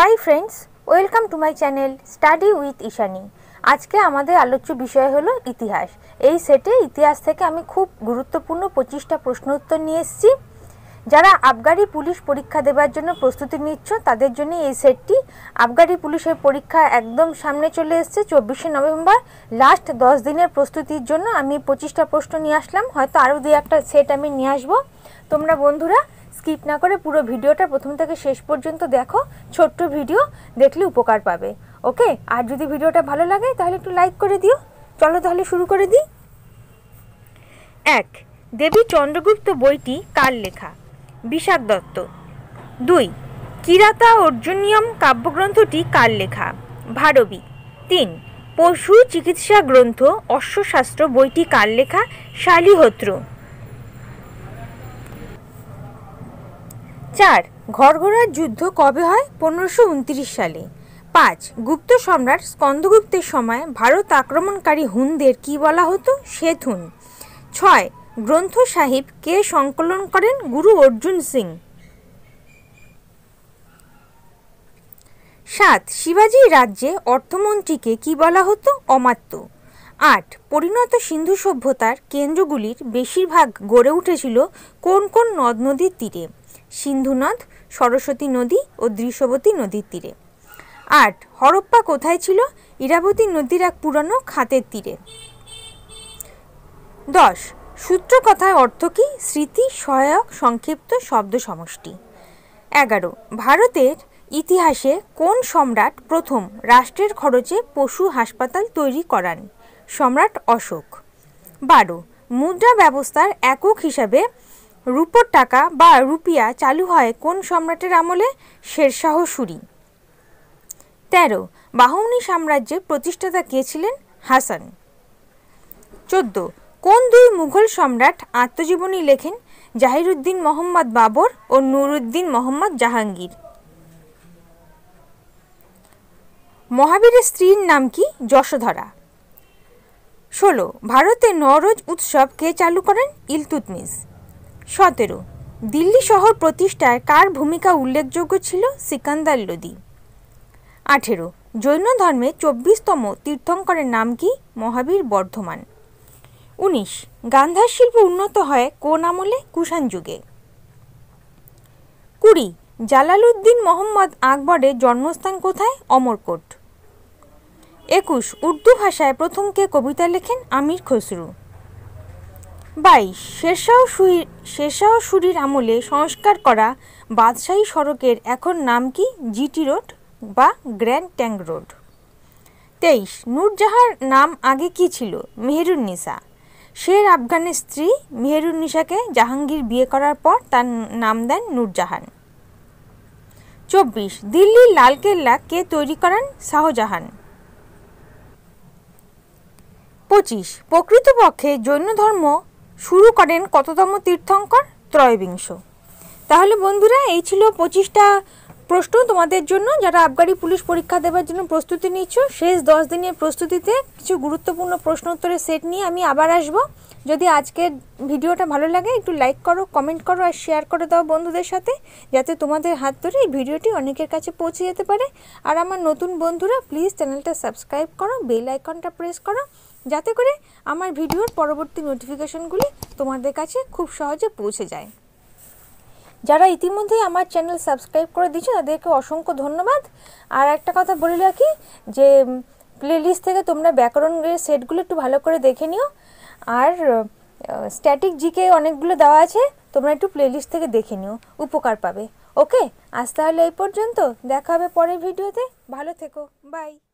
high friends welcome to my channel study with Ishani আজকে আমাদের আলোচ্য বিষয় হলো ইতিহাস এই সেটে ইতিহাস থেকে আমি খুব গুরুত্বপূর্ণ পঁচিশটা প্রশ্ন উত্তর নিয়ে এসেছি যারা আবগারি পুলিশ পরীক্ষা দেবার জন্য প্রস্তুতি নিচ্ছ তাদের জন্য এই সেটটি আবগারি পুলিশের পরীক্ষা একদম সামনে চলে এসছে চব্বিশে নভেম্বর লাস্ট দশ দিনের প্রস্তুতির জন্য আমি পঁচিশটা প্রশ্ন নিয়ে আসলাম হয়তো আরও দু একটা সেট আমি নিয়ে আসবো তোমরা বন্ধুরা স্কিপ না করে পুরো ভিডিওটা প্রথম থেকে শেষ পর্যন্ত দেখো ছোট্ট ভিডিও দেখলে উপকার পাবে ওকে আর যদি ভিডিওটা ভালো লাগে তাহলে একটু লাইক করে দিও চলো তাহলে শুরু করে দিই এক দেবী চন্দ্রগুপ্ত বইটি কার লেখা বিশাখ দত্ত দুই কিরাতা অর্জুনিয়ম কাব্যগ্রন্থটি কার লেখা ভারবী তিন পশু চিকিৎসা গ্রন্থ অশ্বশাস্ত্র বইটি কার লেখা শালিহত্র চার ঘরঘোড়ার যুদ্ধ কবে হয় পনেরোশো সালে পাঁচ গুপ্ত সম্রাট স্কন্দগুপ্তের সময় ভারত আক্রমণকারী হুনদের কি বলা হতো শ্বেত হুন ছয় গ্রন্থ সাহিব কে সংকলন করেন গুরু অর্জুন সিং সাত শিবাজি রাজ্যে অর্থমন্ত্রীকে কি বলা হতো অমাত্য আট পরিণত সিন্ধু সভ্যতার কেন্দ্রগুলির বেশিরভাগ গড়ে উঠেছিল কোন কোন নদ নদীর তীরে সিন্ধু নদ সরস্বতী নদী ও দৃশ্যবতী নদীর তীরে আট হরপ্পা কোথায় ছিল ইরাবতী নদীর এক পুরানো খাতের তীরে দশ সূত্র কথায় অর্থ কি স্মৃতি সহায়ক সংক্ষিপ্ত শব্দ সমষ্টি এগারো ভারতের ইতিহাসে কোন সম্রাট প্রথম রাষ্ট্রের খরচে পশু হাসপাতাল তৈরি করান সম্রাট অশোক বারো মুদ্রা ব্যবস্থার একক হিসাবে রুপোর টাকা বা রুপিয়া চালু হয় কোন সম্রাটের আমলে শেরশাহ সুরি তেরো বাহমনি সাম্রাজ্যের প্রতিষ্ঠাতা কে ছিলেন হাসান চোদ্দ কোন দুই মুঘল সম্রাট আত্মজীবনী লেখেন জাহিরুদ্দিন মোহাম্মদ বাবর ও নুরুদ্দিন মোহাম্মদ জাহাঙ্গীর মহাবীরের স্ত্রীর নাম কি যশোধরা ষোলো ভারতে নরজ উৎসব কে চালু করেন ইলতুতমিজ সতেরো দিল্লি শহর প্রতিষ্ঠায় কার ভূমিকা উল্লেখযোগ্য ছিল সিকান্দার লোদি আঠেরো জৈন ধর্মে চব্বিশতম তীর্থঙ্করের নাম কি মহাবীর বর্ধমান উনিশ গান্ধার শিল্প উন্নত হয় কোন আমলে কুষাণ যুগে কুড়ি জালালউদ্দিন মোহাম্মদ আকবরের জন্মস্থান কোথায় অমরকোট একুশ উর্দু ভাষায় প্রথম কে কবিতা লেখেন আমির খসরু বাইশ শেরশাহ সুহির শেরশাহ সুরির আমলে সংস্কার করা বাদশাহী সড়কের এখন নাম কি জিটি রোড বা গ্র্যান্ড ট্যাঙ্ক রোড তেইশ নূরজাহার নাম আগে কি ছিল মেহেরুন্নিসা শের আফগানের স্ত্রী মেহেরুন্নিসাকে জাহাঙ্গীর বিয়ে করার পর তার নাম দেন নূরজাহান চব্বিশ দিল্লির লালকেল্লা কে তৈরি করেন শাহজাহান পঁচিশ প্রকৃতপক্ষে জৈন ধর্ম শুরু করেন কততম তীর্থঙ্কর ত্রয়োবিংশ তাহলে বন্ধুরা এই ছিল পঁচিশটা প্রশ্ন তোমাদের জন্য যারা আবগারি পুলিশ পরীক্ষা দেওয়ার জন্য প্রস্তুতি নিচ্ছ শেষ দশ দিনের প্রস্তুতিতে কিছু গুরুত্বপূর্ণ প্রশ্ন উত্তরের সেট নিয়ে আমি আবার আসব যদি আজকের ভিডিওটা ভালো লাগে একটু লাইক করো কমেন্ট করো আর শেয়ার করে দাও বন্ধুদের সাথে যাতে তোমাদের হাত ধরে এই ভিডিওটি অনেকের কাছে পৌঁছে যেতে পারে আর আমার নতুন বন্ধুরা প্লিজ চ্যানেলটা সাবস্ক্রাইব করো বেল আইকনটা প্রেস করো যাতে করে আমার ভিডিওর পরবর্তী নোটিফিকেশনগুলি তোমাদের কাছে খুব সহজে পৌঁছে যায় যারা ইতিমধ্যেই আমার চ্যানেল সাবস্ক্রাইব করে দিয়েছে তাদেরকে অসংখ্য ধন্যবাদ আর একটা কথা বলে রাখি যে প্লেলিস্ট থেকে তোমরা ব্যাকরণের সেটগুলো একটু ভালো করে দেখে নিও আর স্ট্যাটিক জিকে অনেকগুলো দেওয়া আছে তোমরা একটু প্লেলিস্ট থেকে দেখে নিও উপকার পাবে ওকে আজ তাহলে এই পর্যন্ত দেখা হবে পরের ভিডিওতে ভালো থেকো বাই